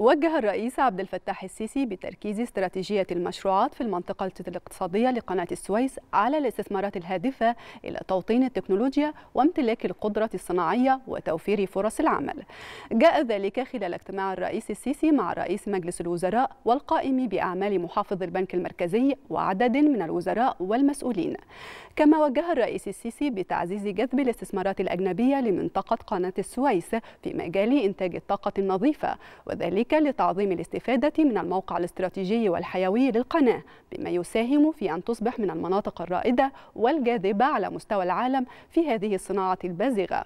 وجه الرئيس عبد الفتاح السيسي بتركيز استراتيجية المشروعات في المنطقة الاقتصادية لقناة السويس على الاستثمارات الهادفة إلى توطين التكنولوجيا وامتلاك القدرة الصناعية وتوفير فرص العمل جاء ذلك خلال اجتماع الرئيس السيسي مع رئيس مجلس الوزراء والقائم بأعمال محافظ البنك المركزي وعدد من الوزراء والمسؤولين كما وجه الرئيس السيسي بتعزيز جذب الاستثمارات الأجنبية لمنطقة قناة السويس في مجال إنتاج الطاقة النظيفة وذلك وذلك لتعظيم الاستفادة من الموقع الاستراتيجي والحيوي للقناة بما يساهم في أن تصبح من المناطق الرائدة والجاذبة على مستوى العالم في هذه الصناعة البازغة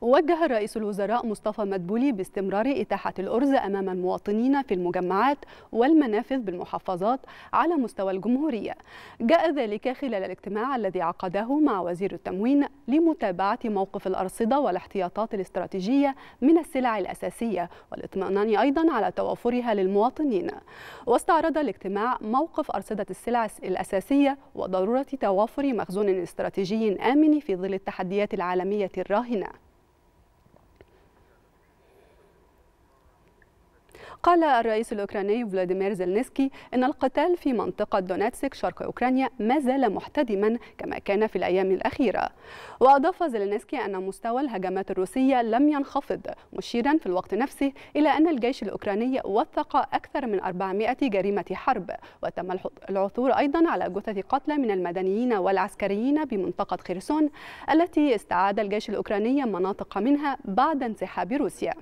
وجه رئيس الوزراء مصطفى مدبولي باستمرار إتاحة الأرز أمام المواطنين في المجمعات والمنافذ بالمحافظات على مستوى الجمهورية جاء ذلك خلال الاجتماع الذي عقده مع وزير التموين لمتابعة موقف الأرصدة والاحتياطات الاستراتيجية من السلع الأساسية والاطمئنان أيضا على توافرها للمواطنين واستعرض الاجتماع موقف أرصدة السلع الأساسية وضرورة توافر مخزون استراتيجي آمن في ظل التحديات العالمية الراهنة قال الرئيس الأوكراني فلاديمير زيلنسكي أن القتال في منطقة دوناتسك شرق أوكرانيا ما زال محتدما كما كان في الأيام الأخيرة وأضاف زيلنسكي أن مستوى الهجمات الروسية لم ينخفض مشيرا في الوقت نفسه إلى أن الجيش الأوكراني وثق أكثر من 400 جريمة حرب وتم العثور أيضا على جثث قتلى من المدنيين والعسكريين بمنطقة خيرسون التي استعاد الجيش الأوكراني مناطق منها بعد انسحاب روسيا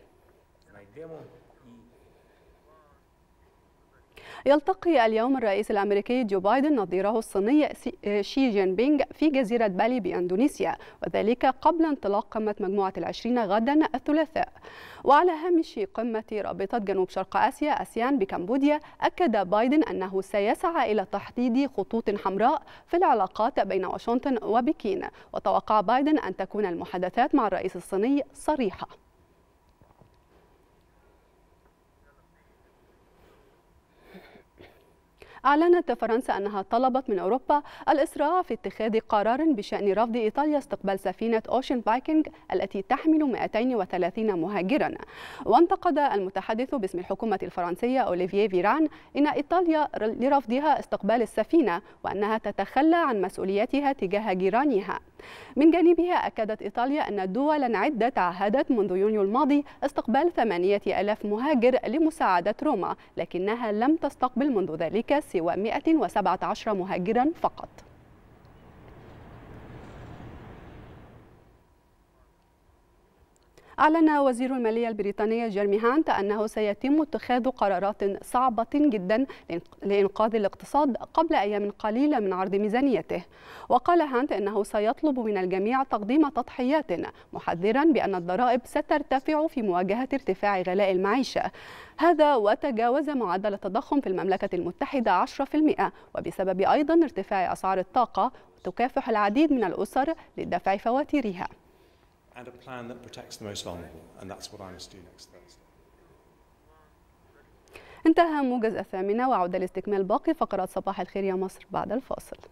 يلتقي اليوم الرئيس الأمريكي جو بايدن نظيره الصيني آه، شي جين بينغ في جزيرة بالي بأندونيسيا وذلك قبل انطلاق قمة مجموعة العشرين غدا الثلاثاء وعلى هامش قمة رابطة جنوب شرق آسيا أسيان بكمبوديا أكد بايدن أنه سيسعى إلى تحديد خطوط حمراء في العلاقات بين واشنطن وبكين وتوقع بايدن أن تكون المحادثات مع الرئيس الصيني صريحة أعلنت فرنسا أنها طلبت من أوروبا الإسراع في اتخاذ قرار بشأن رفض إيطاليا استقبال سفينة أوشن فايكنج التي تحمل 230 مهاجرا وانتقد المتحدث باسم الحكومة الفرنسية أوليفييه فيران إن إيطاليا لرفضها استقبال السفينة وأنها تتخلى عن مسؤوليتها تجاه جيرانها من جانبها أكدت إيطاليا أن دولا عدة تعهدت منذ يونيو الماضي استقبال 8000 مهاجر لمساعدة روما لكنها لم تستقبل منذ ذلك سوى 117 مهاجرا فقط أعلن وزير المالية البريطانية جيرمي هانت أنه سيتم اتخاذ قرارات صعبة جدا لإنقاذ الاقتصاد قبل أيام قليلة من عرض ميزانيته وقال هانت أنه سيطلب من الجميع تقديم تضحيات محذرا بأن الضرائب سترتفع في مواجهة ارتفاع غلاء المعيشة هذا وتجاوز معدل التضخم في المملكة المتحدة 10% وبسبب أيضا ارتفاع أسعار الطاقة تكافح العديد من الأسر لدفع فواتيرها and a plan that protects the most vulnerable. And that's what I must do next Thursday. انتهى موجز الثامنة وعود لاستكمال باقي فقرات صباح الخير يا مصر بعد الفاصل